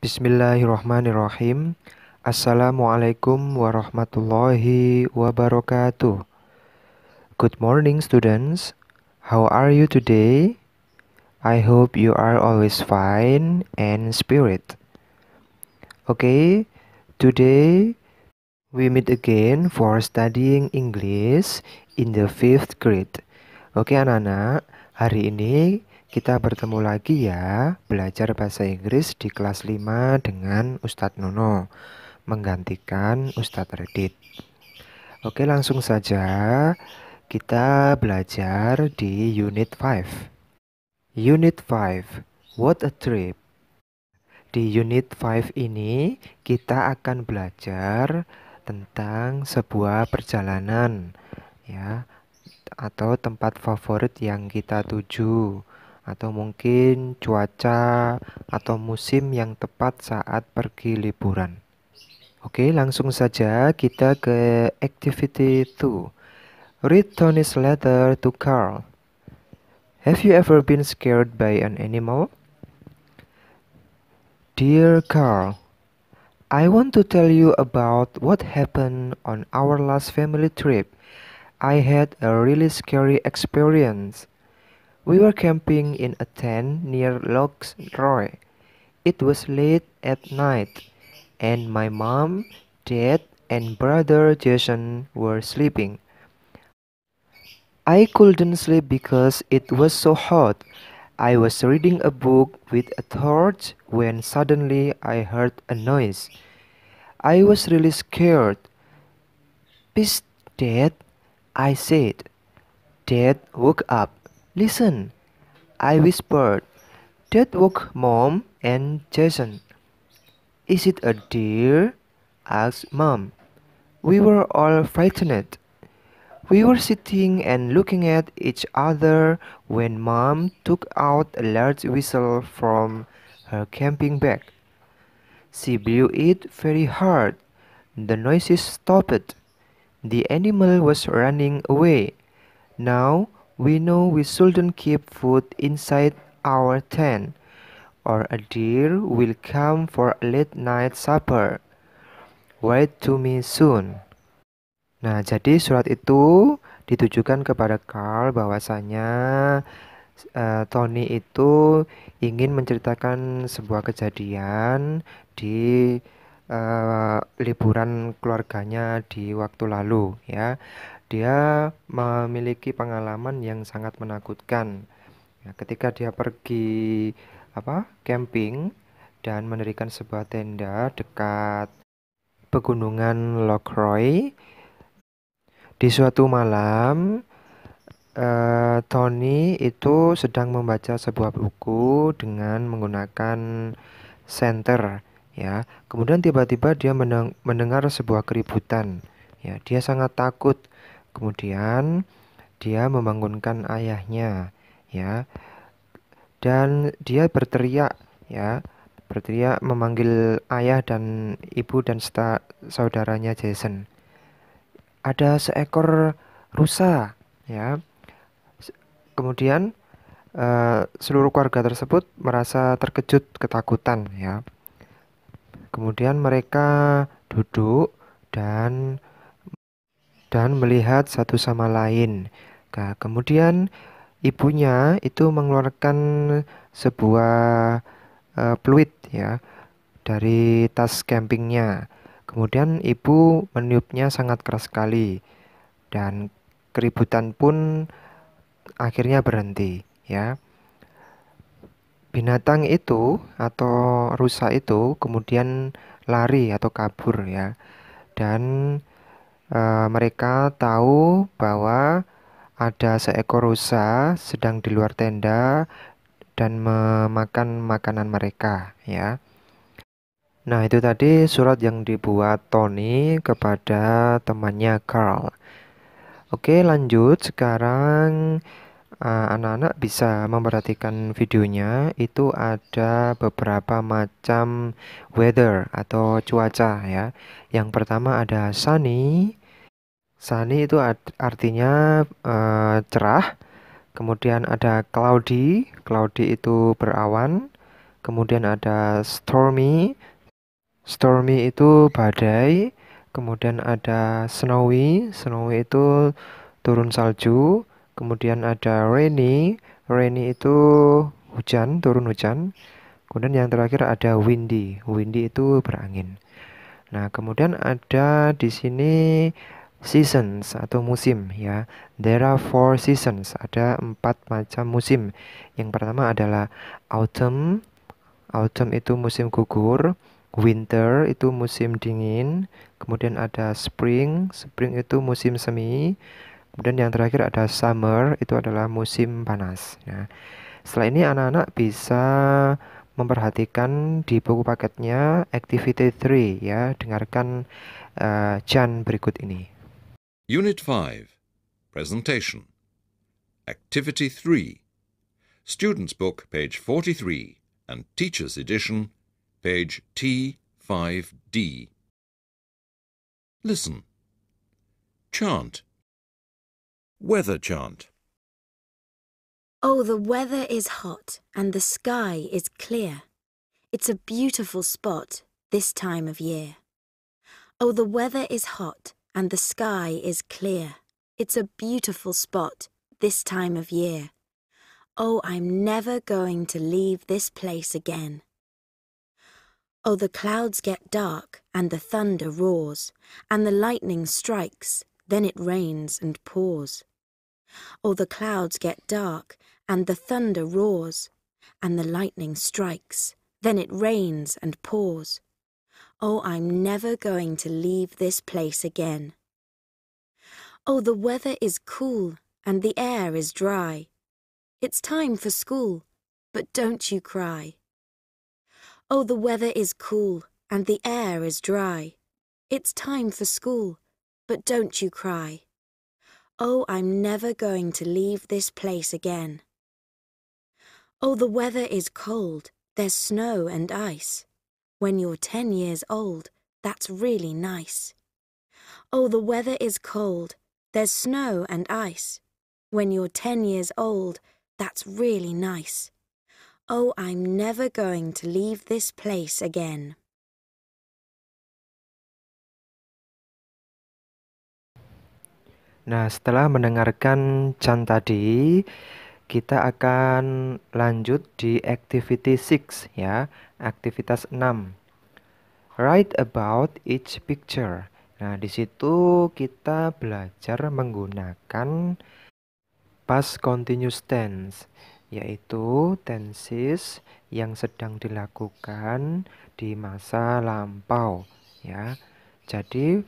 Bismillahirrahmanirrahim. Assalamualaikum warahmatullahi wabarakatuh. Good morning, students. How are you today? I hope you are always fine and spirit. Okay, today we meet again for studying English in the fifth grade. Oke, okay, anak-anak, hari ini kita bertemu lagi ya, belajar bahasa Inggris di kelas 5 dengan Ustadz Nono, menggantikan Ustadz Redit. Oke, langsung saja kita belajar di Unit 5. Unit 5, What a Trip. Di Unit 5 ini, kita akan belajar tentang sebuah perjalanan ya atau tempat favorit yang kita tuju atau mungkin cuaca atau musim yang tepat saat pergi liburan. Oke, langsung saja kita ke activity 2. Read Tony's letter to Carl. Have you ever been scared by an animal? Dear Carl, I want to tell you about what happened on our last family trip. I had a really scary experience. We were camping in a tent near Loch Roy. It was late at night, and my mom, dad, and brother Jason were sleeping. I couldn't sleep because it was so hot. I was reading a book with a torch when suddenly I heard a noise. I was really scared. Peace, Dad, I said. Dad woke up. Listen, I whispered. "That woke Mom and Jason. Is it a deer? asked Mom. We were all frightened. We were sitting and looking at each other when Mom took out a large whistle from her camping bag. She blew it very hard. The noises stopped. The animal was running away. Now We know we shouldn't keep food inside our tent, or a deer will come for a late night supper. Write to me soon. Nah, jadi surat itu ditujukan kepada Carl bahwasanya uh, Tony itu ingin menceritakan sebuah kejadian di uh, liburan keluarganya di waktu lalu ya dia memiliki pengalaman yang sangat menakutkan. nah, ketika dia pergi apa camping dan mendirikan sebuah tenda dekat pegunungan Lockroy, di suatu malam eh, Tony itu sedang membaca sebuah buku dengan menggunakan senter ya. Kemudian tiba-tiba dia mendengar sebuah keributan. Ya, dia sangat takut Kemudian dia membangunkan ayahnya ya. Dan dia berteriak ya, berteriak memanggil ayah dan ibu dan saudaranya Jason. Ada seekor rusa ya. Kemudian uh, seluruh keluarga tersebut merasa terkejut ketakutan ya. Kemudian mereka duduk dan dan melihat satu sama lain. Nah, kemudian ibunya itu mengeluarkan sebuah uh, ya dari tas campingnya. Kemudian ibu meniupnya sangat keras sekali dan keributan pun akhirnya berhenti ya. Binatang itu atau rusa itu kemudian lari atau kabur ya. Dan uh, mereka tahu bahwa ada seekor rusa sedang di luar tenda dan memakan makanan mereka ya. Nah, itu tadi surat yang dibuat Tony kepada temannya Carl. Oke, lanjut sekarang eh, anak-anak uh, anak -anak bisa memperhatikan videonya. Itu ada beberapa macam weather atau cuaca ya. Yang pertama ada sunny, Sunny itu artinya uh, cerah. Kemudian ada cloudy, cloudy itu berawan. Kemudian ada stormy, stormy itu badai. Kemudian ada snowy, snowy itu turun salju. Kemudian ada rainy, rainy itu hujan, turun hujan. Kemudian yang terakhir ada windy, windy itu berangin. Nah, kemudian ada di sini seasons atau musim ya. There are four seasons, ada empat macam musim. Yang pertama adalah autumn. Autumn itu musim gugur, winter itu musim dingin, kemudian ada spring, spring itu musim semi, kemudian yang terakhir ada summer, itu adalah musim panas ya. Setelah ini anak-anak bisa memperhatikan di buku paketnya activity 3 ya, dengarkan uh, eh, Jan berikut ini. Unit 5 Presentation Activity 3 Students' Book, page 43, and Teacher's Edition, page T5D. Listen. Chant. Weather chant. Oh, the weather is hot and the sky is clear. It's a beautiful spot this time of year. Oh, the weather is hot and the sky is clear. It's a beautiful spot this time of year. Oh, I'm never going to leave this place again. Oh, the clouds get dark, and the thunder roars, and the lightning strikes, then it rains and pours. Oh, the clouds get dark, and the thunder roars, and the lightning strikes, then it rains and pours. Oh, I'm never going to leave this place again. Oh, the weather is cool and the air is dry. It's time for school, but don't you cry. Oh, the weather is cool and the air is dry. It's time for school, but don't you cry. Oh, I'm never going to leave this place again. Oh, the weather is cold, there's snow and ice. When you're 10 years old, that's really nice. Oh, the weather is cold. There's snow and ice. When you're 10 years old, that's really nice. Oh, I'm never going to leave this place again. Nah, setelah mendengarkan Chan tadi, kita akan lanjut di activity 6 ya, aktivitas 6. Write about each picture. Nah, di situ kita belajar menggunakan past continuous tense, yaitu tenses yang sedang dilakukan di masa lampau ya. Jadi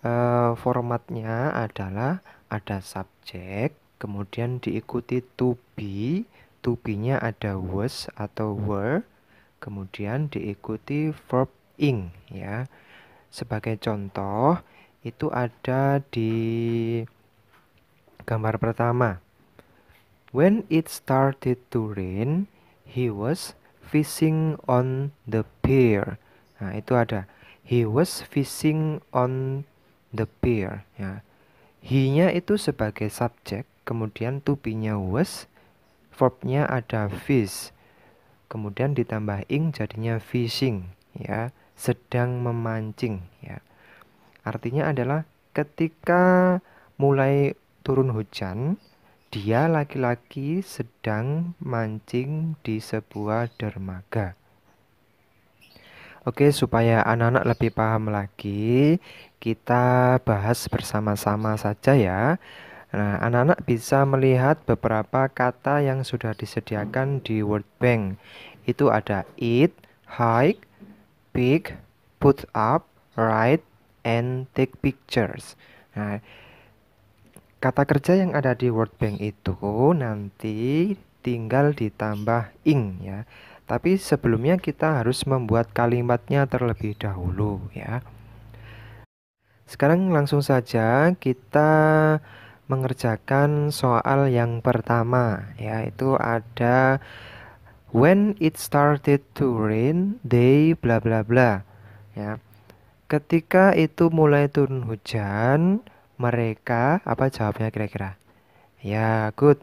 eh, formatnya adalah ada subjek, kemudian diikuti to be, to be-nya ada was atau were, kemudian diikuti verb ing ya. Sebagai contoh, itu ada di gambar pertama. When it started to rain, he was fishing on the pier. Nah, itu ada he was fishing on the pier ya. He-nya itu sebagai subjek kemudian to be-nya was, verbnya ada fish, kemudian ditambah ing jadinya fishing, ya, sedang memancing, ya. Artinya adalah ketika mulai turun hujan, dia laki-laki sedang mancing di sebuah dermaga. Oke, supaya anak-anak lebih paham lagi, kita bahas bersama-sama saja ya. Nah, anak-anak bisa melihat beberapa kata yang sudah disediakan di World Bank. Itu ada eat, hike, pick, put up, write, and take pictures. Nah, kata kerja yang ada di World Bank itu nanti tinggal ditambah ing ya. Tapi sebelumnya kita harus membuat kalimatnya terlebih dahulu ya. Sekarang langsung saja kita mengerjakan soal yang pertama yaitu ada when it started to rain they bla bla bla ya ketika itu mulai turun hujan mereka apa jawabnya kira-kira ya good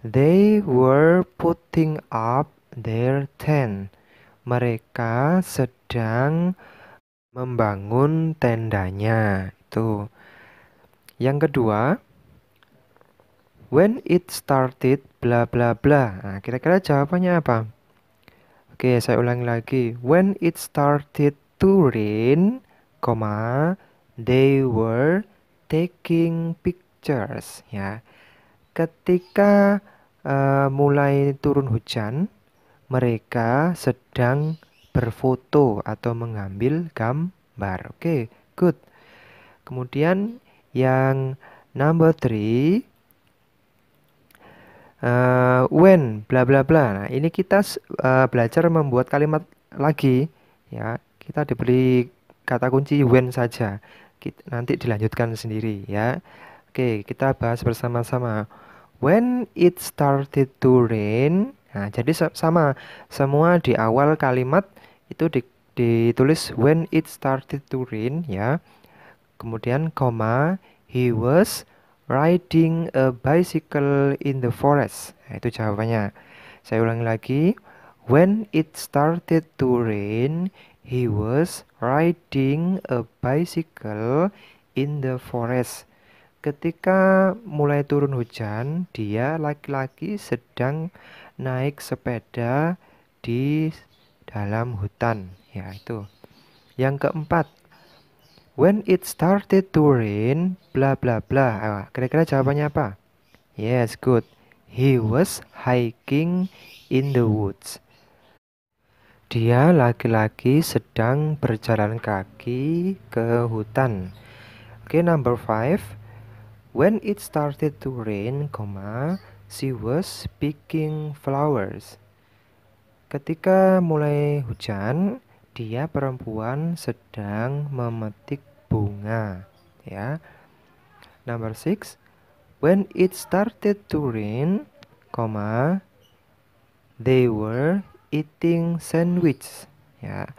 they were putting up their tent mereka sedang membangun tendanya itu yang kedua When it started bla bla bla. Nah, kira-kira jawabannya apa? Oke, saya ulangi lagi. When it started to rain, comma, they were taking pictures ya. Ketika uh, mulai turun hujan, mereka sedang berfoto atau mengambil gambar. Oke, okay, good. Kemudian yang number three uh, when bla bla bla. Nah, ini kita uh, belajar membuat kalimat lagi ya. Kita diberi kata kunci when saja. Kita, nanti dilanjutkan sendiri ya. Oke, kita bahas bersama-sama. When it started to rain. Nah, jadi sama semua di awal kalimat itu di, ditulis when it started to rain ya. Kemudian koma he was riding a bicycle in the forest. Nah, itu jawabannya. Saya ulangi lagi. When it started to rain, he was riding a bicycle in the forest. Ketika mulai turun hujan, dia laki-laki sedang naik sepeda di dalam hutan. Ya, itu. Yang keempat, When it started to rain, bla bla bla. Ah, kira-kira jawabannya apa? Yes, good. He was hiking in the woods. Dia laki-laki sedang berjalan kaki ke hutan. Oke, okay, number five. When it started to rain, comma, she was picking flowers. Ketika mulai hujan, dia perempuan sedang memetik bunga ya. Number six, when it started to rain, comma, they were eating sandwich. Ya,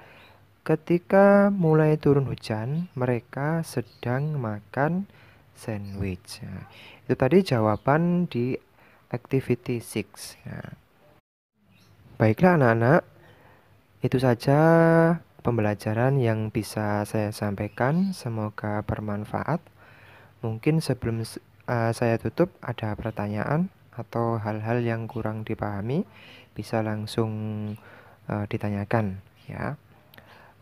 ketika mulai turun hujan, mereka sedang makan sandwich. Ya. Itu tadi jawaban di activity six. Ya. Baiklah anak-anak, itu saja pembelajaran yang bisa saya sampaikan. Semoga bermanfaat. Mungkin sebelum uh, saya tutup, ada pertanyaan atau hal-hal yang kurang dipahami, bisa langsung uh, ditanyakan ya.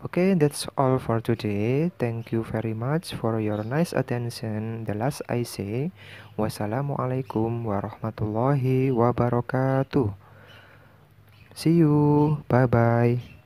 Okay, that's all for today. Thank you very much for your nice attention. The last I say, wassalamualaikum warahmatullahi wabarakatuh. See you. Bye bye.